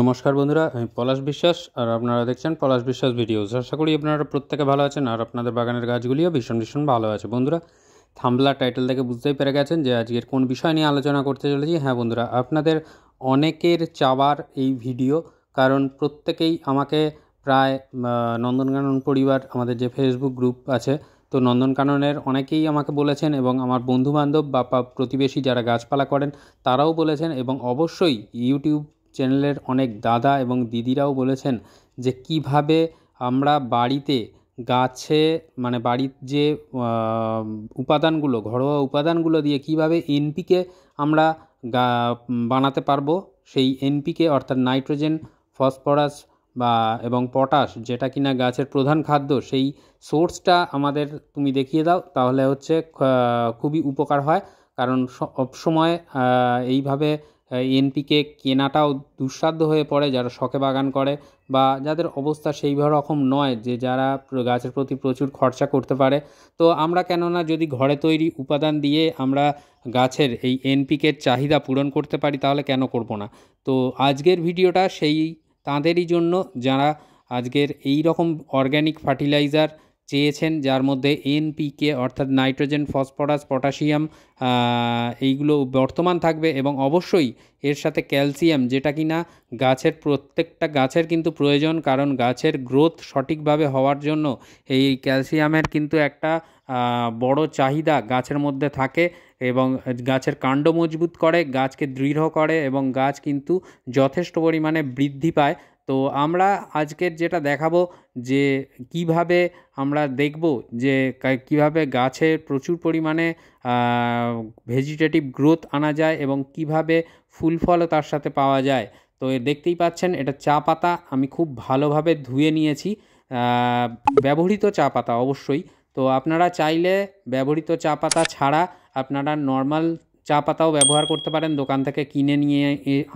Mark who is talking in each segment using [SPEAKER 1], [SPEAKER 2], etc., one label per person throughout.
[SPEAKER 1] নমস্কার বন্ধুরা আমি পলাশ বিশ্বাস আর আপনারা দেখছেন পলাশ বিশ্বাস ভিডিওস আশা করি আপনারা প্রত্যেকে ভালো আছেন আর আপনাদের বাগানের গাছগুলিও ভীষণ ভীষণ ভালো আছে বন্ধুরা থামলা টাইটেল থেকে বুঝতেই পেরে গেছেন যে আজকের কোন বিষয় নিয়ে আলোচনা করতে চলেছি হ্যাঁ বন্ধুরা আপনাদের অনেকের চাওয়ার এই ভিডিও কারণ প্রত্যেকেই আমাকে প্রায় নন্দনকানন পরিবার আমাদের যে ফেসবুক গ্রুপ আছে তো নন্দনকাননের অনেকেই আমাকে বলেছেন এবং আমার বন্ধুবান্ধব বা প্রতিবেশী যারা গাছপালা করেন তারাও বলেছেন এবং অবশ্যই ইউটিউব চ্যানেলের অনেক দাদা এবং দিদিরাও বলেছেন যে কিভাবে আমরা বাড়িতে গাছে মানে বাড়ির যে উপাদানগুলো ঘরোয়া উপাদানগুলো দিয়ে কিভাবে এনপিকে আমরা বানাতে পারবো সেই এনপিকে অর্থাৎ নাইট্রোজেন ফসফরাস বা এবং পটাশ যেটা কিনা গাছের প্রধান খাদ্য সেই সোর্সটা আমাদের তুমি দেখিয়ে দাও তাহলে হচ্ছে খুবই উপকার হয় কারণ সব সময় এইভাবে এনপিকে কেনাটাও দুঃসাধ্য হয়ে পড়ে যারা শখে বাগান করে বা যাদের অবস্থা সেই রকম নয় যে যারা গাছের প্রতি প্রচুর খরচা করতে পারে তো আমরা কেননা যদি ঘরে তৈরি উপাদান দিয়ে আমরা গাছের এই এনপিকের চাহিদা পূরণ করতে পারি তাহলে কেন করব না তো আজকের ভিডিওটা সেই তাঁদেরই জন্য যারা আজকের এই রকম অর্গ্যানিক ফার্টিলাইজার চেয়েছেন যার মধ্যে এনপিকে অর্থাৎ নাইট্রোজেন ফসফরাস পটাশিয়াম এইগুলো বর্তমান থাকবে এবং অবশ্যই এর সাথে ক্যালসিয়াম যেটা কি না গাছের প্রত্যেকটা গাছের কিন্তু প্রয়োজন কারণ গাছের গ্রোথ সঠিকভাবে হওয়ার জন্য এই ক্যালসিয়ামের কিন্তু একটা বড় চাহিদা গাছের মধ্যে থাকে এবং গাছের কাণ্ড মজবুত করে গাছকে দৃঢ় করে এবং গাছ কিন্তু যথেষ্ট পরিমাণে বৃদ্ধি পায় তো আমরা আজকের যেটা দেখাবো যে কীভাবে আমরা দেখব যে কীভাবে গাছে প্রচুর পরিমাণে ভেজিটেটিভ গ্রোথ আনা যায় এবং কীভাবে ফুল ফলও তার সাথে পাওয়া যায় তো দেখতেই পাচ্ছেন এটা চা পাতা আমি খুব ভালোভাবে ধুয়ে নিয়েছি ব্যবহৃত চা পাতা অবশ্যই তো আপনারা চাইলে ব্যবহৃত চা পাতা ছাড়া আপনারা নর্মাল চা পাতাও ব্যবহার করতে পারেন দোকান থেকে কিনে নিয়ে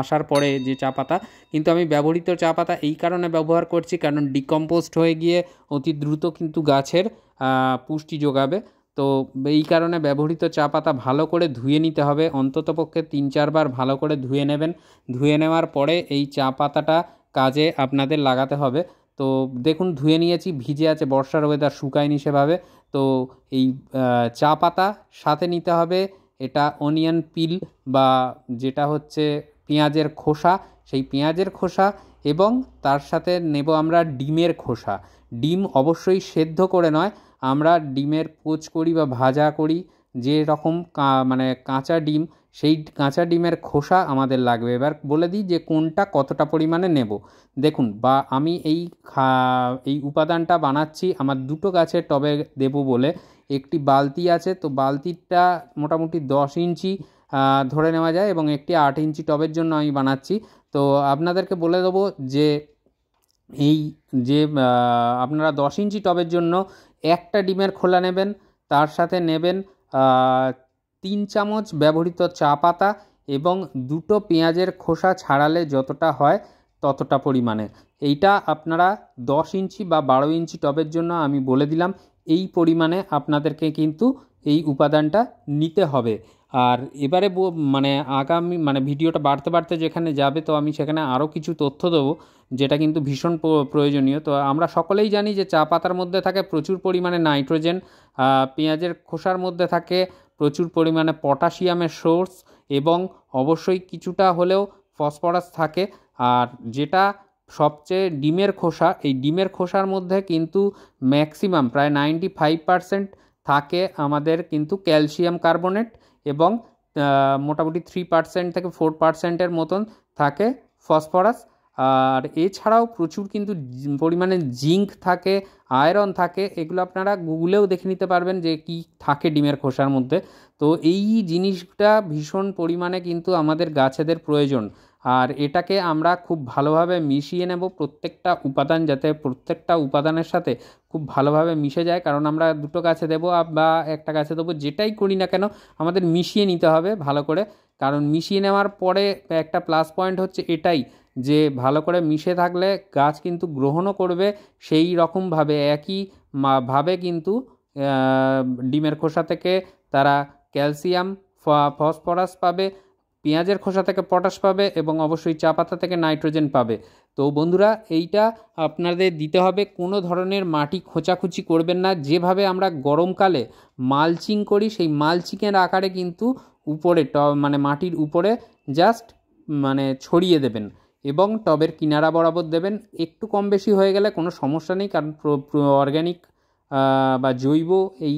[SPEAKER 1] আসার পরে যে চা পাতা কিন্তু আমি ব্যবহৃত চা পাতা এই কারণে ব্যবহার করছি কারণ ডিকম্পোস্ট হয়ে গিয়ে অতি দ্রুত কিন্তু গাছের পুষ্টি যোগাবে তো এই কারণে ব্যবহৃত চা পাতা ভালো করে ধুয়ে নিতে হবে অন্ততপক্ষে তিন চারবার ভালো করে ধুয়ে নেবেন ধুয়ে নেওয়ার পরে এই চা পাতাটা কাজে আপনাদের লাগাতে হবে তো দেখুন ধুয়ে নিয়েছি ভিজে আছে বর্ষার ওয়েদার শুকায়নি সেভাবে তো এই চা পাতা সাথে নিতে হবে এটা অনিয়ন পিল বা যেটা হচ্ছে পেঁয়াজের খোসা সেই পেঁয়াজের খোসা এবং তার সাথে নেব আমরা ডিমের খোসা ডিম অবশ্যই সেদ্ধ করে নয় আমরা ডিমের পোচ করি বা ভাজা করি যে রকম মানে কাঁচা ডিম সেই কাঁচা ডিমের খোসা আমাদের লাগবে এবার বলে দিই যে কোনটা কতটা পরিমাণে নেব দেখুন বা আমি এই এই উপাদানটা বানাচ্ছি আমার দুটো গাছের টবে দেব বলে একটি বালতি আছে তো বালতিটা মোটামুটি দশ ইঞ্চি ধরে নেওয়া যায় এবং একটি আট ইঞ্চি টবের জন্য আমি বানাচ্ছি তো আপনাদেরকে বলে দেবো যে এই যে আপনারা দশ ইঞ্চি টবের জন্য একটা ডিমের খোলা নেবেন তার সাথে নেবেন তিন চামচ ব্যবহৃত চা পাতা এবং দুটো পেঁয়াজের খোসা ছাড়ালে যতটা হয় ততটা পরিমাণে এইটা আপনারা দশ ইঞ্চি বা বারো ইঞ্চি টবের জন্য আমি বলে দিলাম এই পরিমাণে আপনাদেরকে কিন্তু এই উপাদানটা নিতে হবে আর এবারে মানে আগামী মানে ভিডিওটা বাড়তে বাড়তে যেখানে যাবে তো আমি সেখানে আরও কিছু তথ্য দেবো যেটা কিন্তু ভীষণ প্রয়োজনীয় তো আমরা সকলেই জানি যে চা পাতার মধ্যে থাকে প্রচুর পরিমাণে নাইট্রোজেন পেঁয়াজের খোসার মধ্যে থাকে প্রচুর পরিমাণে পটাশিয়ামের সোর্স এবং অবশ্যই কিছুটা হলেও ফসফরাস থাকে আর যেটা সবচেয়ে ডিমের খোসা এই ডিমের খোসার মধ্যে কিন্তু ম্যাক্সিমাম প্রায় নাইনটি ফাইভ পারসেন্ট থাকে আমাদের কিন্তু ক্যালসিয়াম কার্বনেট এবং মোটামুটি থ্রি পার্সেন্ট থেকে ফোর পার্সেন্টের মতন থাকে ফসফরাস আর এছাড়াও প্রচুর কিন্তু পরিমাণে জিঙ্ক থাকে আয়রন থাকে এগুলো আপনারা গুগলেও দেখে নিতে পারবেন যে কি থাকে ডিমের খোসার মধ্যে তো এই জিনিসটা ভীষণ পরিমাণে কিন্তু আমাদের গাছেদের প্রয়োজন আর এটাকে আমরা খুব ভালোভাবে মিশিয়ে নেব প্রত্যেকটা উপাদান যাতে প্রত্যেকটা উপাদানের সাথে খুব ভালোভাবে মিশে যায় কারণ আমরা দুটো গাছে দেবো বা একটা গাছে দেবো যেটাই করি না কেন আমাদের মিশিয়ে নিতে হবে ভালো করে কারণ মিশিয়ে নেওয়ার পরে একটা প্লাস পয়েন্ট হচ্ছে এটাই যে ভালো করে মিশে থাকলে গাছ কিন্তু গ্রহণও করবে সেই রকমভাবে একই ভাবে কিন্তু ডিমের খোসা থেকে তারা ক্যালসিয়াম ফসফরাস পাবে পেঁয়াজের খোসা থেকে পটাশ পাবে এবং অবশ্যই চা পাতা থেকে নাইট্রোজেন পাবে তো বন্ধুরা এইটা আপনাদের দিতে হবে কোনো ধরনের মাটি খোঁচাখুচি করবেন না যেভাবে আমরা গরমকালে মালচিং করি সেই মালচিংয়ের আকারে কিন্তু উপরে ট মানে মাটির উপরে জাস্ট মানে ছড়িয়ে দেবেন এবং টবের কিনারা বরাবর দেবেন একটু কম বেশি হয়ে গেলে কোনো সমস্যা নেই কারণ অর্গ্যানিক বা জৈব এই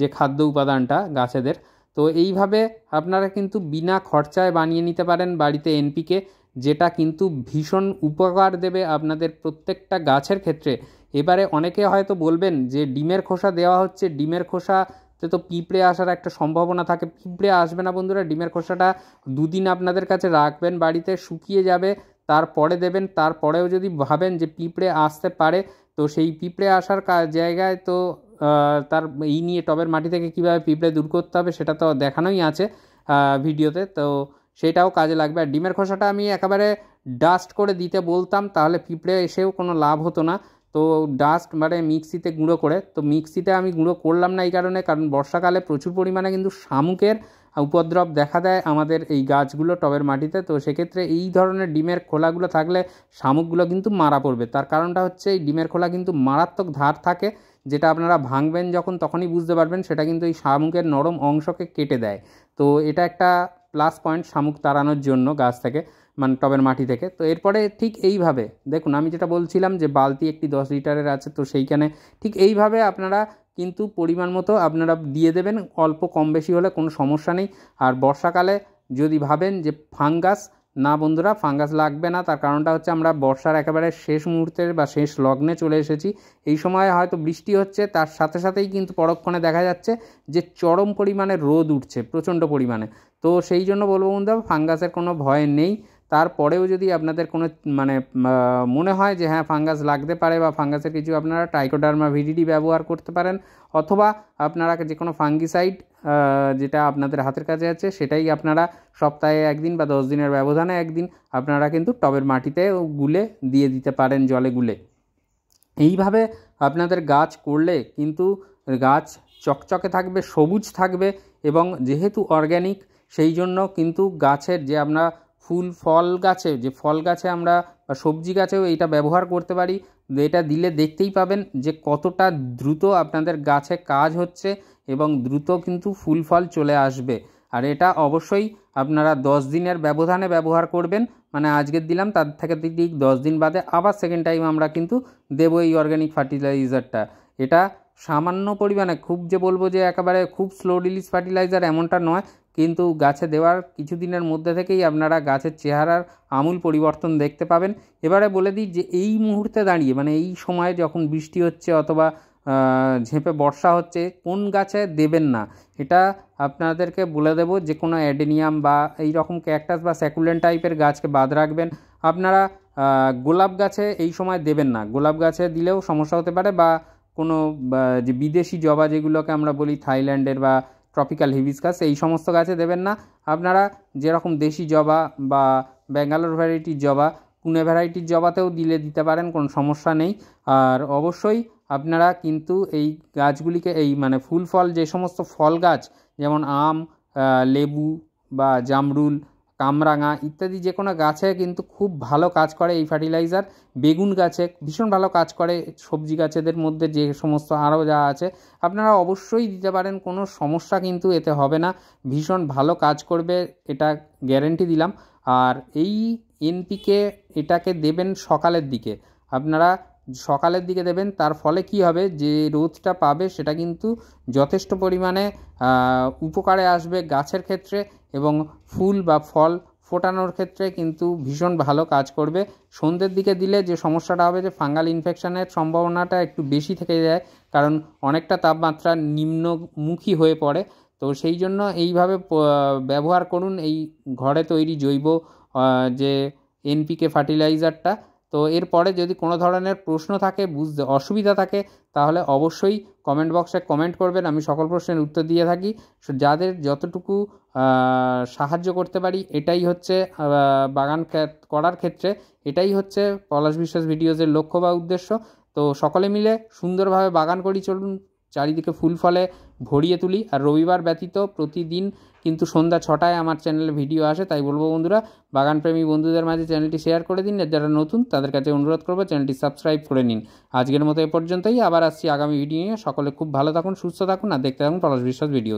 [SPEAKER 1] যে খাদ্য উপাদানটা গাছেদের তো এইভাবে আপনারা কিন্তু বিনা খরচায় বানিয়ে নিতে পারেন বাড়িতে এনপিকে যেটা কিন্তু ভীষণ উপকার দেবে আপনাদের প্রত্যেকটা গাছের ক্ষেত্রে এবারে অনেকে হয়তো বলবেন যে ডিমের খোসা দেওয়া হচ্ছে ডিমের খোসাতে তো পিঁপড়ে আসার একটা সম্ভাবনা থাকে পিঁপড়ে আসবে না বন্ধুরা ডিমের খোসাটা দুদিন আপনাদের কাছে রাখবেন বাড়িতে শুকিয়ে যাবে তারপরে দেবেন তারপরেও যদি ভাবেন যে পিঁপড়ে আসতে পারে তো সেই পিঁপড়ে আসার জায়গায় তো তার এই নিয়ে টবের মাটি থেকে কীভাবে পিঁপড়ে দূর করতে হবে সেটা তো দেখানোই আছে ভিডিওতে তো সেটাও কাজে লাগবে আর ডিমের খোসাটা আমি একেবারে ডাস্ট করে দিতে বলতাম তাহলে পিঁপড়ে এসেও কোনো লাভ হতো না তো ডাস্ট মানে মিক্সিতে গুঁড়ো করে তো মিক্সিতে আমি গুঁড়ো করলাম না এই কারণে কারণ বর্ষাকালে প্রচুর পরিমাণে কিন্তু শামুকের উপদ্রব দেখা দেয় আমাদের এই গাছগুলো টবের মাটিতে তো সেক্ষেত্রে এই ধরনের ডিমের খোলাগুলো থাকলে শামুকগুলো কিন্তু মারা পড়বে তার কারণটা হচ্ছে এই ডিমের খোলা কিন্তু মারাত্মক ধার থাকে যেটা আপনারা ভাঙবেন যখন তখনই বুঝতে পারবেন সেটা কিন্তু এই শামুকের নরম অংশকে কেটে দেয় তো এটা একটা প্লাস পয়েন্ট শামুক তাড়ানোর জন্য গাছ থেকে মানে টবের মাটি থেকে তো এরপরে ঠিক এইভাবে দেখুন আমি যেটা বলছিলাম যে বালতি একটি দশ লিটারের আছে তো সেইখানে ঠিক এইভাবে আপনারা কিন্তু পরিমাণ মতো আপনারা দিয়ে দেবেন অল্প কম বেশি হলে কোনো সমস্যা নেই আর বর্ষাকালে যদি ভাবেন যে ফাঙ্গাস না বন্ধুরা ফাঙ্গাস লাগবে না তার কারণটা হচ্ছে আমরা বর্ষার একেবারে শেষ মুহূর্তের বা শেষ লগ্নে চলে এসেছি এই সময় হয়তো বৃষ্টি হচ্ছে তার সাথে সাথেই কিন্তু পরক্ষণে দেখা যাচ্ছে যে চরম পরিমাণে রোদ উঠছে প্রচণ্ড পরিমাণে তো সেই জন্য বলবো বন্ধুরা ফাঙ্গাসের কোনো ভয় নেই তারপরেও যদি আপনাদের কোনো মানে মনে হয় যে হ্যাঁ ফাঙ্গাস লাগতে পারে বা ফাঙ্গাসের কিছু আপনারা টাইকোডার্মা ভিডিডি ব্যবহার করতে পারেন অথবা আপনারা যে কোনো ফাঙ্গিসাইড যেটা আপনাদের হাতের কাছে আছে সেটাই আপনারা সপ্তাহে একদিন বা দশ দিনের ব্যবধানে একদিন আপনারা কিন্তু টবের মাটিতে গুলে দিয়ে দিতে পারেন জলে গুলে এইভাবে আপনাদের গাছ করলে কিন্তু গাছ চকচকে থাকবে সবুজ থাকবে এবং যেহেতু অর্গ্যানিক সেই জন্য কিন্তু গাছের যে আমরা ফুল ফল গাছে যে ফল গাছে আমরা বা সবজি গাছেও এইটা ব্যবহার করতে পারি এটা দিলে দেখতেই পাবেন যে কতটা দ্রুত আপনাদের গাছে কাজ হচ্ছে এবং দ্রুত কিন্তু ফুল ফল চলে আসবে আর এটা অবশ্যই আপনারা দশ দিনের ব্যবধানে ব্যবহার করবেন মানে আজকের দিলাম তার থেকে ঠিক দশ দিন বাদে আবার সেকেন্ড টাইম আমরা কিন্তু দেবো এই অর্গ্যানিক ফার্টিলাইজারটা এটা সামান্য পরিমাণে খুব যে বলবো যে একেবারে খুব স্লো রিলিজ ফার্টিলাইজার এমনটা নয় কিন্তু গাছে দেওয়ার কিছুদিনের মধ্যে থেকেই আপনারা গাছের চেহারার আমূল পরিবর্তন দেখতে পাবেন এবারে বলে দিই যে এই মুহূর্তে দাঁড়িয়ে মানে এই সময়ে যখন বৃষ্টি হচ্ছে অথবা ঝেঁপে বর্ষা হচ্ছে কোন গাছে দেবেন না এটা আপনাদেরকে বলে দেব যে কোনো অ্যাডেনিয়াম বা এই রকম ক্যাকটাস বা স্যাকুলেন্ট টাইপের গাছকে বাদ রাখবেন আপনারা গোলাপ গাছে এই সময় দেবেন না গোলাপ গাছে দিলেও সমস্যা হতে পারে বা কোনো যে বিদেশি জবা যেগুলোকে আমরা বলি থাইল্যান্ডের বা ট্রপিক্যাল হিবিসকাস এই সমস্ত গাছে দেবেন না আপনারা যেরকম দেশি জবা বা ব্যাঙ্গালোর ভ্যারাইটির জবা পুনে ভ্যারাইটির জবাতেও দিলে দিতে পারেন কোনো সমস্যা নেই আর অবশ্যই আপনারা কিন্তু এই গাছগুলিকে এই মানে ফুল ফল যে সমস্ত ফল গাছ যেমন আম লেবু বা জামরুল কামরাঙা ইত্যাদি যে কোনো গাছে কিন্তু খুব ভালো কাজ করে এই ফার্টিলাইজার বেগুন গাছে ভীষণ ভালো কাজ করে সবজি গাছেদের মধ্যে যে সমস্ত আরও যা আছে আপনারা অবশ্যই দিতে পারেন কোনো সমস্যা কিন্তু এতে হবে না ভীষণ ভালো কাজ করবে এটা গ্যারেন্টি দিলাম আর এই এনপিকে এটাকে দেবেন সকালের দিকে আপনারা সকালের দিকে দেবেন তার ফলে কি হবে যে রোদটা পাবে সেটা কিন্তু যথেষ্ট পরিমাণে উপকারে আসবে গাছের ক্ষেত্রে এবং ফুল বা ফল ফোটানোর ক্ষেত্রে কিন্তু ভীষণ ভালো কাজ করবে সন্ধ্যের দিকে দিলে যে সমস্যাটা হবে যে ফাঙ্গাল ইনফেকশানের সম্ভাবনাটা একটু বেশি থেকে যায় কারণ অনেকটা তাপমাত্রা নিম্নমুখী হয়ে পড়ে তো সেই জন্য এইভাবে ব্যবহার করুন এই ঘরে তৈরি জৈব যে এনপিকে ফার্টিলাইজারটা তো এরপরে যদি কোনো ধরনের প্রশ্ন থাকে বুঝতে অসুবিধা থাকে তাহলে অবশ্যই কমেন্ট বক্সে কমেন্ট করবেন আমি সকল প্রশ্নের উত্তর দিয়ে থাকি যাদের যতটুকু সাহায্য করতে পারি এটাই হচ্ছে বাগান করার ক্ষেত্রে এটাই হচ্ছে পলাশ বিশ্বাস ভিডিওজের লক্ষ্য বা উদ্দেশ্য তো সকলে মিলে সুন্দরভাবে বাগান করি চলুন চারিদিকে ফুল ফলে ভরিয়ে তুলি আর রবিবার ব্যতীত প্রতিদিন কিন্তু সন্ধ্যা ছটায় আমার চ্যানেলে ভিডিও আসে তাই বলবো বন্ধুরা বাগানপ্রেমী বন্ধুদের মাঝে চ্যানেলটি শেয়ার করে দিন আর যারা নতুন তাদের কাছে অনুরোধ করবো চ্যানেলটি সাবস্ক্রাইব করে নিন আজকের মতো এ পর্যন্তই আবার আসছি আগামী ভিডিও নিয়ে সকলে খুব ভালো থাকুন সুস্থ থাকুন আর দেখতে থাকুন পলাশ বিশ্বাস ভিডিও